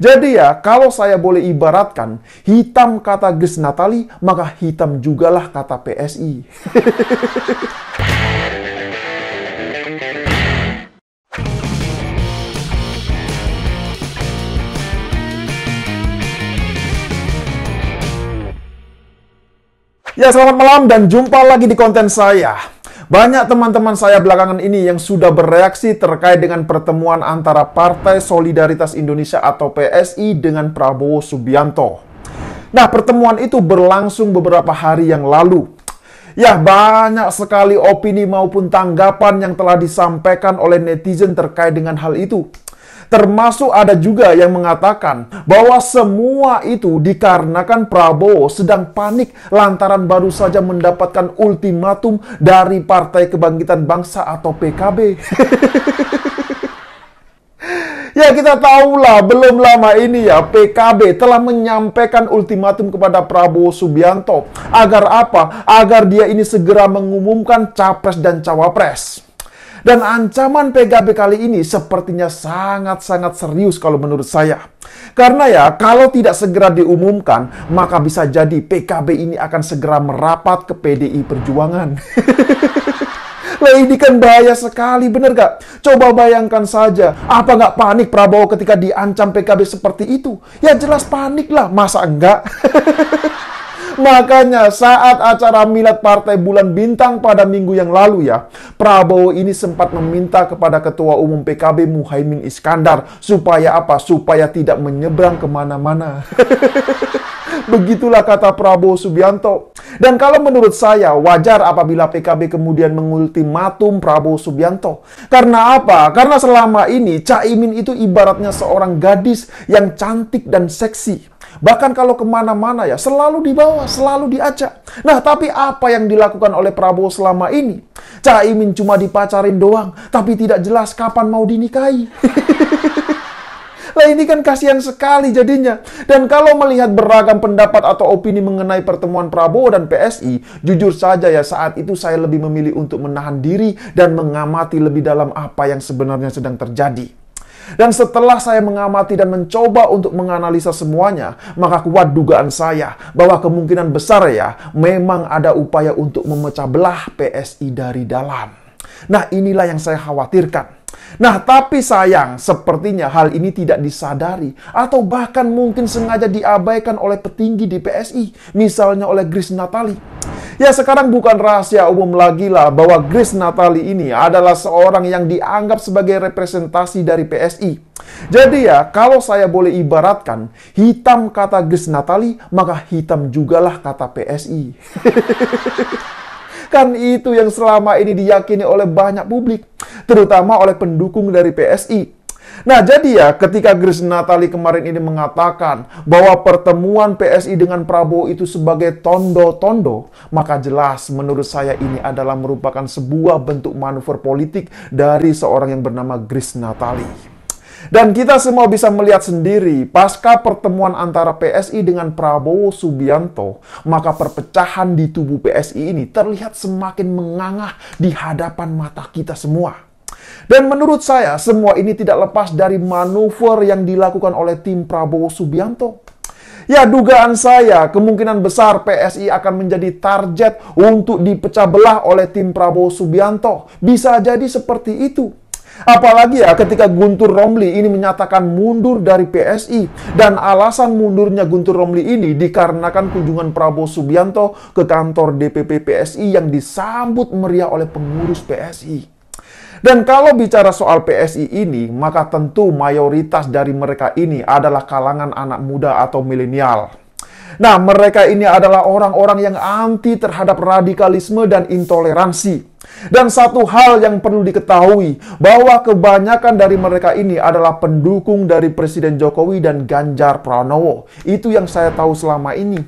Jadi ya, kalau saya boleh ibaratkan, hitam kata Gus Natali, maka hitam jugalah kata PSI. Ya selamat malam dan jumpa lagi di konten saya. Banyak teman-teman saya belakangan ini yang sudah bereaksi terkait dengan pertemuan antara Partai Solidaritas Indonesia atau PSI dengan Prabowo Subianto. Nah, pertemuan itu berlangsung beberapa hari yang lalu. Ya, banyak sekali opini maupun tanggapan yang telah disampaikan oleh netizen terkait dengan hal itu. Termasuk ada juga yang mengatakan bahwa semua itu dikarenakan Prabowo sedang panik lantaran baru saja mendapatkan ultimatum dari Partai Kebangkitan Bangsa atau PKB. Ya kita tahulah belum lama ini ya PKB telah menyampaikan ultimatum kepada Prabowo Subianto agar apa? Agar dia ini segera mengumumkan capres dan cawapres. Dan ancaman PKB kali ini sepertinya sangat-sangat serius kalau menurut saya. Karena ya, kalau tidak segera diumumkan, maka bisa jadi PKB ini akan segera merapat ke PDI Perjuangan. Lah ini kan bahaya sekali, bener gak? Coba bayangkan saja, apa gak panik Prabowo ketika diancam PKB seperti itu? Ya jelas panik lah, masa enggak? Makanya saat acara milad Partai Bulan Bintang pada minggu yang lalu ya, Prabowo ini sempat meminta kepada Ketua Umum PKB Muhaimin Iskandar supaya apa? Supaya tidak menyeberang kemana-mana. Begitulah kata Prabowo Subianto. Dan kalau menurut saya, wajar apabila PKB kemudian mengultimatum Prabowo Subianto. Karena apa? Karena selama ini Caimin itu ibaratnya seorang gadis yang cantik dan seksi. Bahkan kalau kemana-mana ya, selalu dibawa, selalu diajak. Nah, tapi apa yang dilakukan oleh Prabowo selama ini? Caimin cuma dipacarin doang, tapi tidak jelas kapan mau dinikahi. Lah ini kan kasihan sekali jadinya. Dan kalau melihat beragam pendapat atau opini mengenai pertemuan Prabowo dan PSI, jujur saja ya saat itu saya lebih memilih untuk menahan diri dan mengamati lebih dalam apa yang sebenarnya sedang terjadi. Dan setelah saya mengamati dan mencoba untuk menganalisa semuanya, maka kuat dugaan saya bahwa kemungkinan besar ya, memang ada upaya untuk memecah belah PSI dari dalam. Nah, inilah yang saya khawatirkan. Nah, tapi sayang, sepertinya hal ini tidak disadari atau bahkan mungkin sengaja diabaikan oleh petinggi di PSI, misalnya oleh Grace Natali. Ya sekarang bukan rahasia umum lagi lah bahwa Grace Natali ini adalah seorang yang dianggap sebagai representasi dari PSI. Jadi ya, kalau saya boleh ibaratkan, hitam kata Grace Natali, maka hitam jugalah kata PSI. Kan itu yang selama ini diyakini oleh banyak publik, terutama oleh pendukung dari PSI. Nah, jadi ya ketika Gris Natali kemarin ini mengatakan bahwa pertemuan PSI dengan Prabowo itu sebagai tondo-tondo, maka jelas menurut saya ini adalah merupakan sebuah bentuk manuver politik dari seorang yang bernama Gris Natali. Dan kita semua bisa melihat sendiri, pasca pertemuan antara PSI dengan Prabowo Subianto, maka perpecahan di tubuh PSI ini terlihat semakin mengangah di hadapan mata kita semua. Dan menurut saya, semua ini tidak lepas dari manuver yang dilakukan oleh tim Prabowo Subianto. Ya, dugaan saya kemungkinan besar PSI akan menjadi target untuk dipecah belah oleh tim Prabowo Subianto. Bisa jadi seperti itu. Apalagi ya ketika Guntur Romli ini menyatakan mundur dari PSI dan alasan mundurnya Guntur Romli ini dikarenakan kunjungan Prabowo Subianto ke kantor DPP PSI yang disambut meriah oleh pengurus PSI. Dan kalau bicara soal PSI ini, maka tentu mayoritas dari mereka ini adalah kalangan anak muda atau milenial. Nah, mereka ini adalah orang-orang yang anti terhadap radikalisme dan intoleransi. Dan satu hal yang perlu diketahui bahwa kebanyakan dari mereka ini adalah pendukung dari Presiden Jokowi dan Ganjar Pranowo. Itu yang saya tahu selama ini.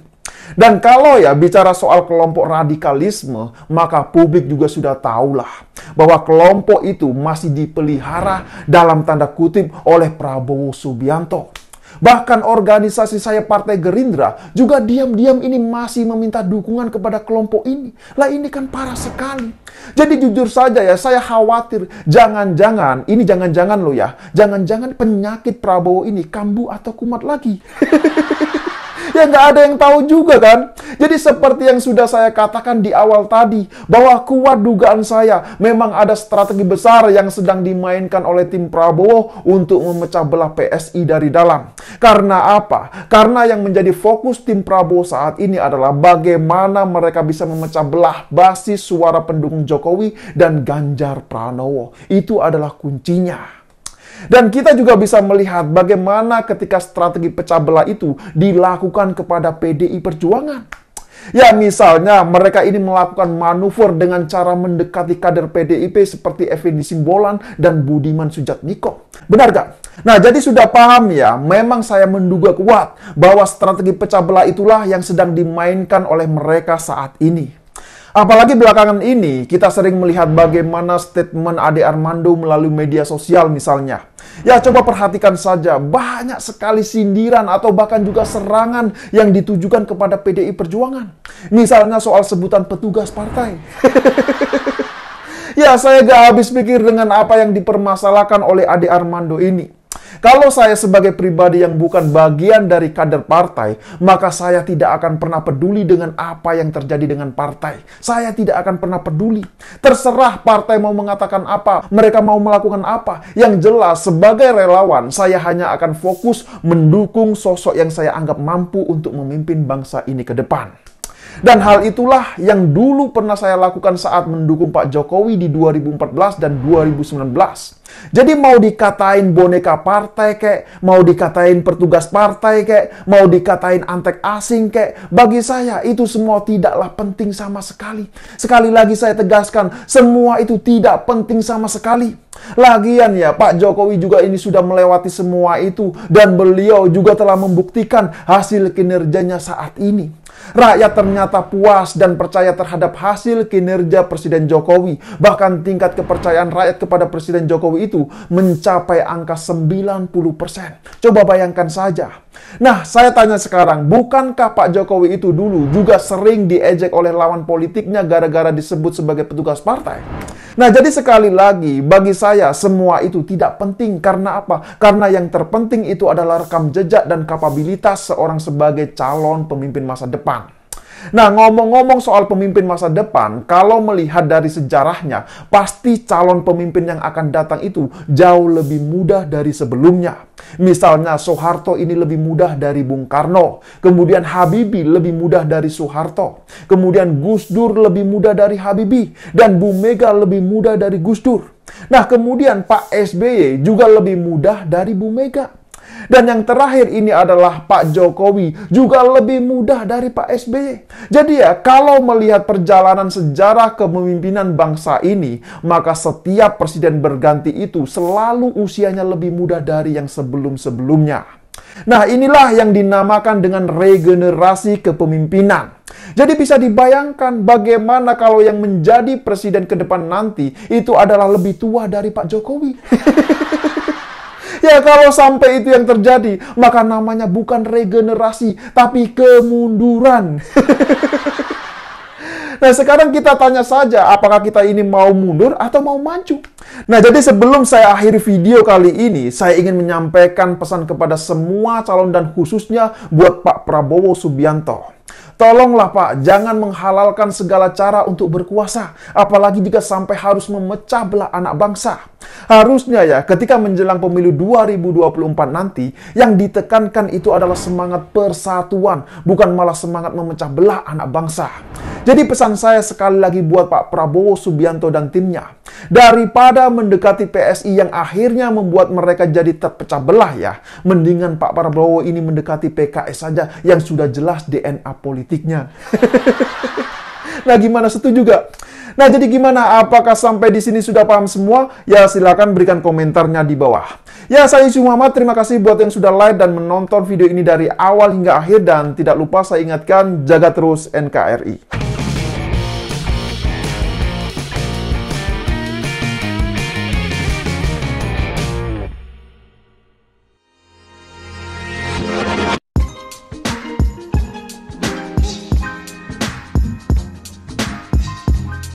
Dan kalau ya bicara soal kelompok radikalisme, maka publik juga sudah tahulah bahwa kelompok itu masih dipelihara dalam tanda kutip oleh Prabowo Subianto. Bahkan organisasi saya Partai Gerindra juga diam-diam ini masih meminta dukungan kepada kelompok ini. Lah ini kan parah sekali. Jadi jujur saja ya, saya khawatir jangan-jangan, ini jangan-jangan loh ya, jangan-jangan penyakit Prabowo ini kambuh atau kumat lagi. ya nggak ada yang tahu juga kan. Jadi seperti yang sudah saya katakan di awal tadi, bahwa kuat dugaan saya memang ada strategi besar yang sedang dimainkan oleh tim Prabowo untuk memecah belah PSI dari dalam. Karena apa? Karena yang menjadi fokus tim Prabowo saat ini adalah bagaimana mereka bisa memecah belah basis suara pendukung Jokowi dan Ganjar Pranowo. Itu adalah kuncinya. Dan kita juga bisa melihat bagaimana ketika strategi pecah belah itu dilakukan kepada PDI Perjuangan. Ya misalnya mereka ini melakukan manuver dengan cara mendekati kader PDIP seperti Effendi Simbolan dan Budiman Sujatmiko. Benar gak? Nah jadi sudah paham ya, memang saya menduga kuat bahwa strategi pecah belah itulah yang sedang dimainkan oleh mereka saat ini. Apalagi belakangan ini kita sering melihat bagaimana statement Ade Armando melalui media sosial misalnya Ya coba perhatikan saja, banyak sekali sindiran atau bahkan juga serangan yang ditujukan kepada PDI Perjuangan. Misalnya soal sebutan petugas partai. ya saya gak habis pikir dengan apa yang dipermasalahkan oleh Ade Armando ini. Kalau saya sebagai pribadi yang bukan bagian dari kader partai, maka saya tidak akan pernah peduli dengan apa yang terjadi dengan partai. Saya tidak akan pernah peduli. Terserah partai mau mengatakan apa, mereka mau melakukan apa. Yang jelas, sebagai relawan, saya hanya akan fokus mendukung sosok yang saya anggap mampu untuk memimpin bangsa ini ke depan. Dan hal itulah yang dulu pernah saya lakukan saat mendukung Pak Jokowi di 2014 dan 2019. Jadi mau dikatain boneka partai kek, mau dikatain pertugas partai kek, mau dikatain antek asing kek, bagi saya itu semua tidaklah penting sama sekali. Sekali lagi saya tegaskan, semua itu tidak penting sama sekali. Lagian ya, Pak Jokowi juga ini sudah melewati semua itu dan beliau juga telah membuktikan hasil kinerjanya saat ini. Rakyat ternyata puas dan percaya terhadap hasil kinerja Presiden Jokowi. Bahkan tingkat kepercayaan rakyat kepada Presiden Jokowi itu mencapai angka 90%. Coba bayangkan saja. Nah, saya tanya sekarang, bukankah Pak Jokowi itu dulu juga sering diejek oleh lawan politiknya gara-gara disebut sebagai petugas partai? Nah, jadi sekali lagi, bagi saya semua itu tidak penting karena apa? Karena yang terpenting itu adalah rekam jejak dan kapabilitas seorang sebagai calon pemimpin masa depan. Nah, ngomong-ngomong soal pemimpin masa depan, kalau melihat dari sejarahnya, pasti calon pemimpin yang akan datang itu jauh lebih mudah dari sebelumnya. Misalnya Soeharto ini lebih mudah dari Bung Karno, kemudian Habibie lebih mudah dari Soeharto, kemudian Gus Dur lebih mudah dari Habibie, dan Bu Mega lebih mudah dari Gus Dur. Nah, kemudian Pak SBY juga lebih mudah dari Bu Mega. Dan yang terakhir ini adalah Pak Jokowi juga lebih mudah dari Pak SBY. Jadi ya, kalau melihat perjalanan sejarah kepemimpinan bangsa ini, maka setiap presiden berganti itu selalu usianya lebih mudah dari yang sebelum-sebelumnya. Nah, inilah yang dinamakan dengan regenerasi kepemimpinan. Jadi bisa dibayangkan bagaimana kalau yang menjadi presiden ke depan nanti itu adalah lebih tua dari Pak Jokowi. Ya kalau sampai itu yang terjadi, maka namanya bukan regenerasi, tapi kemunduran. Nah, sekarang kita tanya saja, apakah kita ini mau mundur atau mau maju? Nah, jadi sebelum saya akhiri video kali ini, saya ingin menyampaikan pesan kepada semua calon dan khususnya buat Pak Prabowo Subianto. Tolonglah Pak, jangan menghalalkan segala cara untuk berkuasa, apalagi jika sampai harus memecah belah anak bangsa. Harusnya ya, ketika menjelang pemilu 2024 nanti, yang ditekankan itu adalah semangat persatuan, bukan malah semangat memecah belah anak bangsa. Jadi pesan saya sekali lagi buat Pak Prabowo Subianto dan timnya, daripada mendekati PSI yang akhirnya membuat mereka jadi terpecah belah ya, mendingan Pak Prabowo ini mendekati PKS saja yang sudah jelas DNA politiknya. Nah, gimana setuju gak? Nah, jadi gimana? Apakah sampai di sini sudah paham semua? Ya, silakan berikan komentarnya di bawah. Ya, saya Yusuf Muhammad. Terima kasih buat yang sudah like dan menonton video ini dari awal hingga akhir. Dan tidak lupa saya ingatkan, jaga terus NKRI.